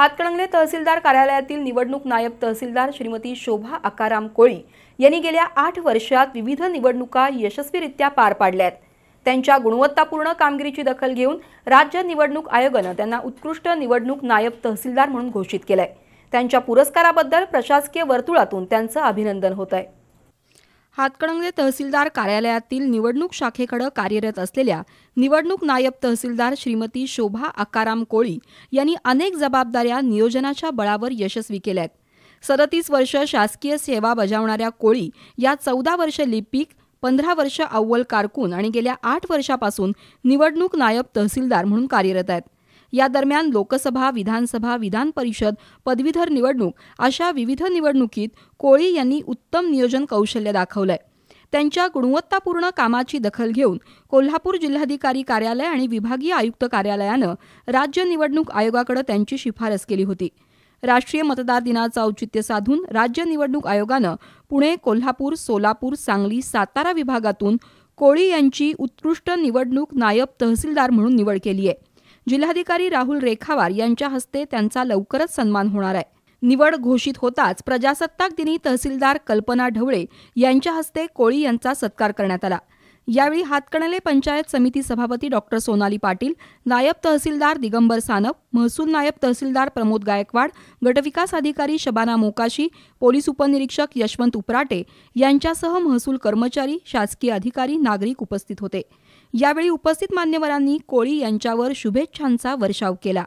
हातकणंगले तहसीलदार कार्यालयातील निवडणूक नायब तहसीलदार श्रीमती शोभा आकाराम कोळी यांनी गेल्या आठ वर्षात विविध निवडणुका यशस्वीरित्या पार पाडल्यात त्यांच्या गुणवत्तापूर्ण कामगिरीची दखल घेऊन राज्य निवडणूक आयोगानं त्यांना उत्कृष्ट निवडणूक नायब तहसीलदार म्हणून घोषित केलंय त्यांच्या पुरस्काराबद्दल प्रशासकीय वर्तुळातून त्यांचं अभिनंदन होत आहे हातकणंगले तहसीलदार कार्यालयातील निवडणूक शाखेकडे कार्यरत असलेल्या निवडणूक नायब तहसीलदार श्रीमती शोभा आकाराम कोळी यांनी अनेक जबाबदाऱ्या नियोजनाच्या बळावर यशस्वी केल्यात सदतीस वर्ष शासकीय सेवा बजावणाऱ्या कोळी या चौदा वर्ष लिपिक पंधरा वर्ष अव्वल कारकून आणि गेल्या आठ वर्षापासून निवडणूक नायब तहसीलदार म्हणून कार्यरत आहेत या दरम्यान लोकसभा विधानसभा विधान परिषद पदवीधर निवडणूक अशा विविध निवडणुकीत कोळी यांनी उत्तम नियोजन कौशल्य दाखवलंय त्यांच्या गुणवत्तापूर्ण कामाची दखल घेऊन कोल्हापूर जिल्हाधिकारी कार्यालय आणि विभागीय आयुक्त कार्यालयानं राज्य निवडणूक आयोगाकडे त्यांची शिफारस केली होती राष्ट्रीय मतदार दिनाचं औचित्य साधून राज्य निवडणूक आयोगानं पुणे कोल्हापूर सोलापूर सांगली सातारा विभागातून कोळी यांची उत्कृष्ट निवडणूक नायब तहसीलदार म्हणून निवड केली आहे जिल्हाधिकारी राहुल रेखावार यांच्या हस्ते त्यांचा लवकरच सन्मान होणार आहे निवड घोषित होताच प्रजासत्ताक दिनी तहसीलदार कल्पना ढवळे यांच्या हस्ते कोळी यांचा सत्कार करण्यात आला यावेळी हातकणले पंचायत समिती सभापती डॉक्टर सोनाली पाटील नायब तहसीलदार दिगंबर सानप महसूल नायब तहसीलदार प्रमोद गायकवाड गटविकास अधिकारी शबाना मोकाशी पोलीस उपनिरीक्षक यशवंत उपराटे यांच्यासह महसूल कर्मचारी शासकीय अधिकारी नागरिक उपस्थित होते यावेळी उपस्थित मान्यवरांनी कोळी यांच्यावर शुभेच्छांचा वर्षाव केला